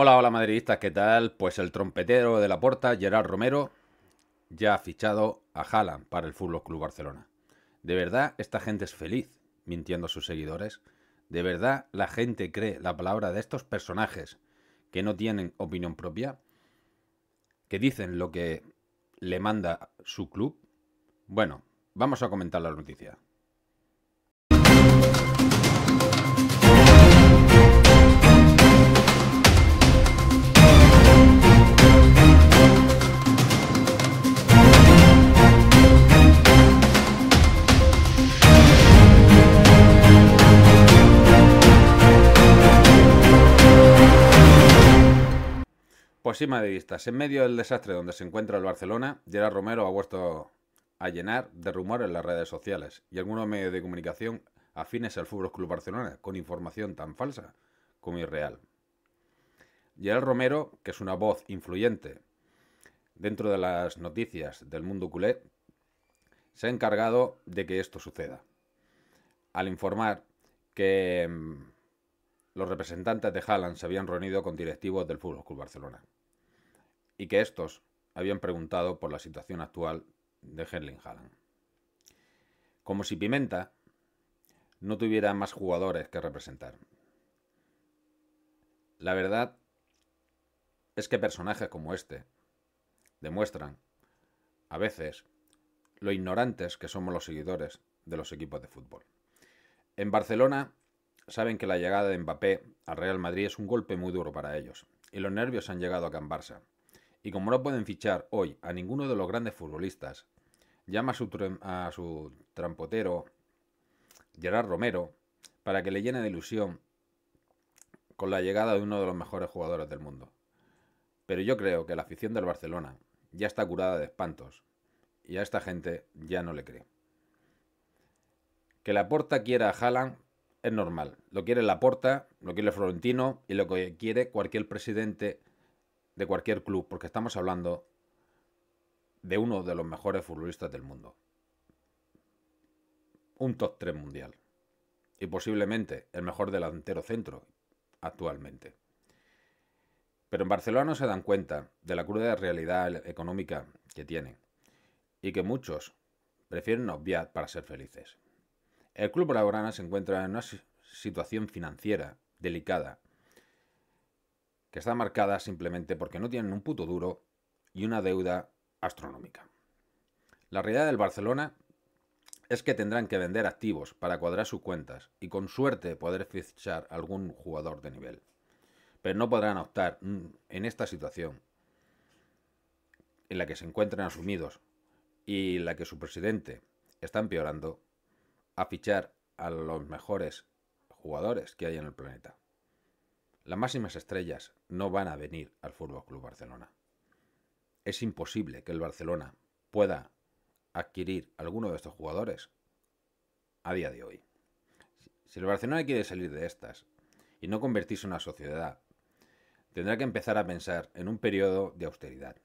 Hola, hola madridistas, ¿qué tal? Pues el trompetero de la puerta, Gerard Romero, ya ha fichado a Jalan para el Fútbol Club Barcelona. De verdad, esta gente es feliz mintiendo a sus seguidores. De verdad, la gente cree la palabra de estos personajes que no tienen opinión propia, que dicen lo que le manda su club. Bueno, vamos a comentar la noticia. Pues sí, en medio del desastre donde se encuentra el Barcelona, Gerard Romero ha vuelto a llenar de rumores en las redes sociales y algunos medios de comunicación afines al Fútbol Club Barcelona, con información tan falsa como irreal. Gerard Romero, que es una voz influyente dentro de las noticias del mundo culé, se ha encargado de que esto suceda. Al informar que mm, los representantes de Haaland se habían reunido con directivos del Fútbol Club Barcelona y que estos habían preguntado por la situación actual de Henling Haaland. Como si Pimenta no tuviera más jugadores que representar. La verdad es que personajes como este demuestran, a veces, lo ignorantes que somos los seguidores de los equipos de fútbol. En Barcelona saben que la llegada de Mbappé al Real Madrid es un golpe muy duro para ellos, y los nervios han llegado a Cambarsa. Y como no pueden fichar hoy a ninguno de los grandes futbolistas, llama a su, a trampotero Gerard Romero para que le llene de ilusión con la llegada de uno de los mejores jugadores del mundo. Pero yo creo que la afición del Barcelona ya está curada de espantos y a esta gente ya no le cree. Que Laporta quiera a Haaland es normal. Lo quiere Laporta, lo quiere Florentino y lo que quiere cualquier presidente de cualquier club, porque estamos hablando de uno de los mejores futbolistas del mundo. Un top 3 mundial. Y posiblemente el mejor delantero centro actualmente. Pero en Barcelona no se dan cuenta de la cruda realidad económica que tienen y que muchos prefieren obviar para ser felices. El club blaugrana se encuentra en una situación financiera delicada que está marcada simplemente porque no tienen un puto duro y una deuda astronómica. La realidad del Barcelona es que tendrán que vender activos para cuadrar sus cuentas y con suerte poder fichar algún jugador de nivel. Pero no podrán optar mm, en esta situación en la que se encuentran asumidos y la que su presidente está empeorando a fichar a los mejores jugadores que hay en el planeta. Las máximas estrellas no van a venir al Fútbol Club Barcelona. Es imposible que el Barcelona pueda adquirir alguno de estos jugadores a día de hoy. Si el Barcelona quiere salir de estas y no convertirse en una sociedad, tendrá que empezar a pensar en un periodo de austeridad,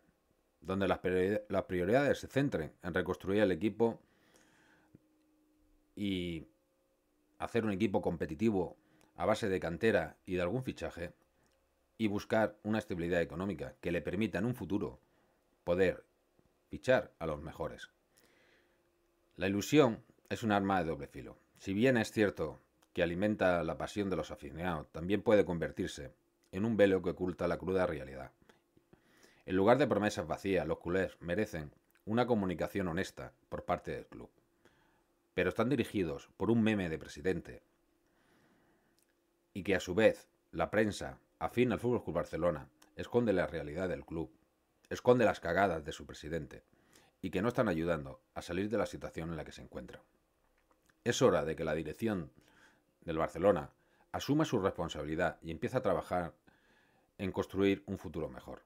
donde las, las prioridades se centren en reconstruir el equipo y hacer un equipo competitivo a base de cantera y de algún fichaje y buscar una estabilidad económica que le permita en un futuro poder fichar a los mejores. La ilusión es un arma de doble filo. Si bien es cierto que alimenta la pasión de los aficionados, también puede convertirse en un velo que oculta la cruda realidad. En lugar de promesas vacías, los culés merecen una comunicación honesta por parte del club. Pero están dirigidos por un meme de presidente y que a su vez la prensa, afín al Fútbol Barcelona, esconde la realidad del club, esconde las cagadas de su presidente y que no están ayudando a salir de la situación en la que se encuentra. Es hora de que la dirección del Barcelona asuma su responsabilidad y empiece a trabajar en construir un futuro mejor.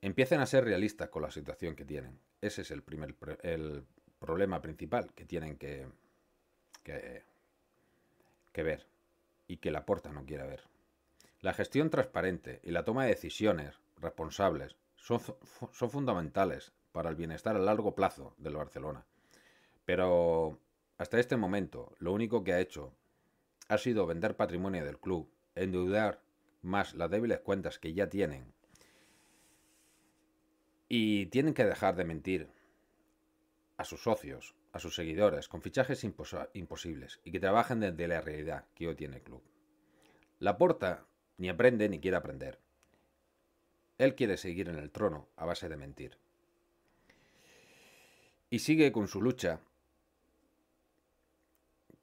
Empiecen a ser realistas con la situación que tienen. Ese es el primer el problema principal que tienen que, que ver y que la puerta no quiere ver. La gestión transparente y la toma de decisiones responsables son, son fundamentales para el bienestar a largo plazo del Barcelona. Pero hasta este momento lo único que ha hecho ha sido vender patrimonio del club, endeudar más las débiles cuentas que ya tienen. Y tienen que dejar de mentir a sus socios a sus seguidores con fichajes imposibles y que trabajen desde la realidad que hoy tiene el club. porta ni aprende ni quiere aprender. Él quiere seguir en el trono a base de mentir. Y sigue con su lucha,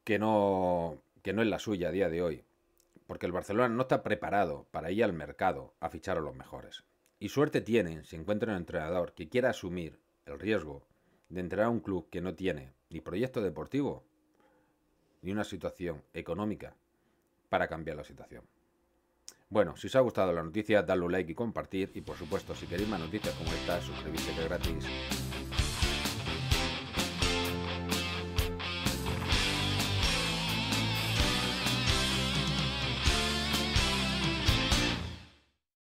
que no, que no es la suya a día de hoy, porque el Barcelona no está preparado para ir al mercado a fichar a los mejores. Y suerte tienen si encuentran un entrenador que quiera asumir el riesgo de entrar a un club que no tiene ni proyecto deportivo, ni una situación económica para cambiar la situación. Bueno, si os ha gustado la noticia, dadle un like y compartir. Y por supuesto, si queréis más noticias como esta, suscribirse que es gratis